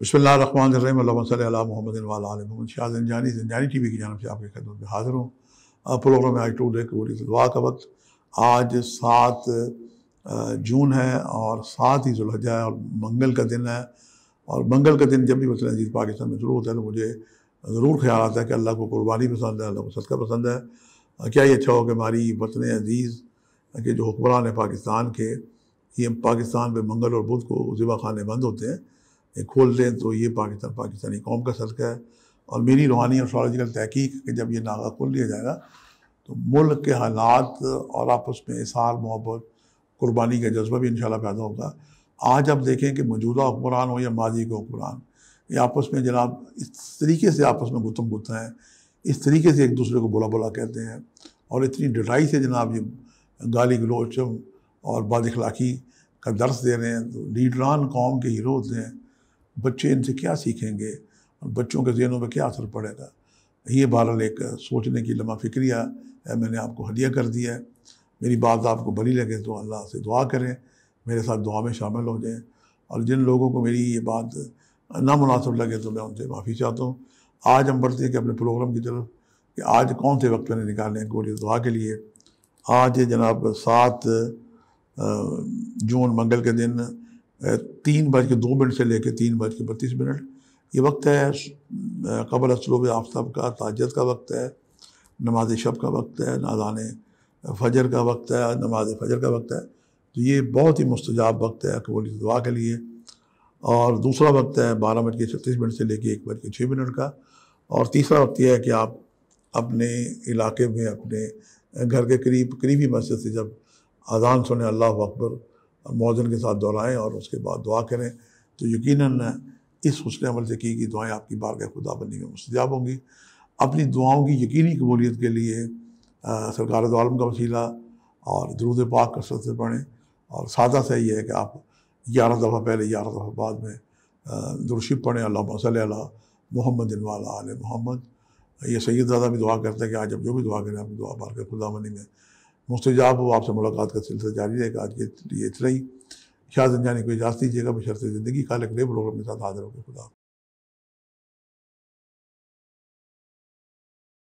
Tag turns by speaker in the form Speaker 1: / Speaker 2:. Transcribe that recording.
Speaker 1: बसमिल्लाजानी T V की जानव से आपके खदमत में हाज़िर हूँ प्रोग्राम में आज टू डे दुआ का वक्त आज सात जून है और सात ही जुलहजा है और मंगल का दिन है और मंगल का दिन जब भी मसल अजीज़ पाकिस्तान में शुरू होता है तो मुझे ज़रूर ख्याल आता है कि अल्लाह को कुर्बानी पसंद है अल्लाह को सदका पसंद है क्या ये अच्छा हो कि हमारी वतन अजीज़ के जो हुक्मरान है पाकिस्तान के ये पाकिस्तान में मंगल और बुध को ज़िबा खाने बंद होते हैं ये खोल दें तो ये पाकिस्तान पाकिस्तानी कौम का सदका है और मेरी रूहानी और सोलॉजिकल तहकीक कि जब ये नागा खोल लिया जाएगा तो मुल्क के हालात और आपस में इसार मोहब्बत कुर्बानी का जज्बा भी इन पैदा होगा आज आप देखें कि मौजूदा हुक्मरान हो या माजी के हुक्मरान ये आपस में जनाब इस तरीके से आपस में गुतम गुत हैं इस तरीके से एक दूसरे को बुला बुला कहते हैं और इतनी डराई से जनाब ये गाली गलोचम और अखलाक़ी का दर्स दे रहे हैं तो लीडरान कौम के हीरो होते हैं बच्चे इनसे क्या सीखेंगे बच्चों के जहनों में क्या असर पड़ेगा ये बहरहाल एक सोचने की लम्हा फिक्रिया है मैंने आपको हदिया कर दिया है मेरी बात आपको बड़ी लगे तो अल्लाह से दुआ करें मेरे साथ दुआ में शामिल हो जाएं और जिन लोगों को मेरी ये बात नामनासब लगे तो मैं उनसे माफ़ी चाहता हूँ आज हम बढ़ते हैं कि अपने प्रोग्राम की तरफ कि आज कौन से वक्त मैंने निकालने हैं गोली दुआ के लिए आज जनाब सात जून मंगल के दिन तीन बज के दो मिनट से लेकर तीन बज के बत्तीस मिनट ये वक्त है कबल असलूब आफ्ताब का ताजत का वक्त है नमाज शब का वक्त है नाजान फजर का वक्त है नमाज फजर का वक्त है तो ये बहुत ही मुस्तजाब वक्त है कबूल दुआ के लिए और दूसरा वक्त है बारह बज के छत्तीस मिनट से लेके एक बज के छः मिनट का और तीसरा वक्त यह है कि आप अपने इलाके में अपने घर के करीब करीबी मस्जिद से जब अजान सुने अल्लाह अकबर मौजन के साथ दोहराएँ और उसके बाद दुआ करें तो यकीन इस हसन अमल से की गई दुआएँ आपकी खुदा बनी में मुस्तजाब होंगी अपनी दुआओं की यकीनी कबूलीत के लिए आ, सरकार आलम का वसीला और दरूद पाक कसरत से पढ़ें और सादा सा ये है कि आप ग्यारह दफ़ा पहले ग्यारह दफ़ा बाद में दुरुशिप पढ़ें अल्लाह सल मोहम्मद वाला आल मोहम्मद ये सैद दादा भी दुआ करते हैं कि आज जब जो भी दुआ करें आपकी दुआ बार खुदा बनी में मुस्तजाब हो आपसे मुलाकात का सिलसिला जारी रहेगा आज के लिए इतना ही शाह जाने को इजाज़त दीजिएगा बशरते ज़िंदगी का कले प्रोग्राम के साथ हाजिर होकर खुदा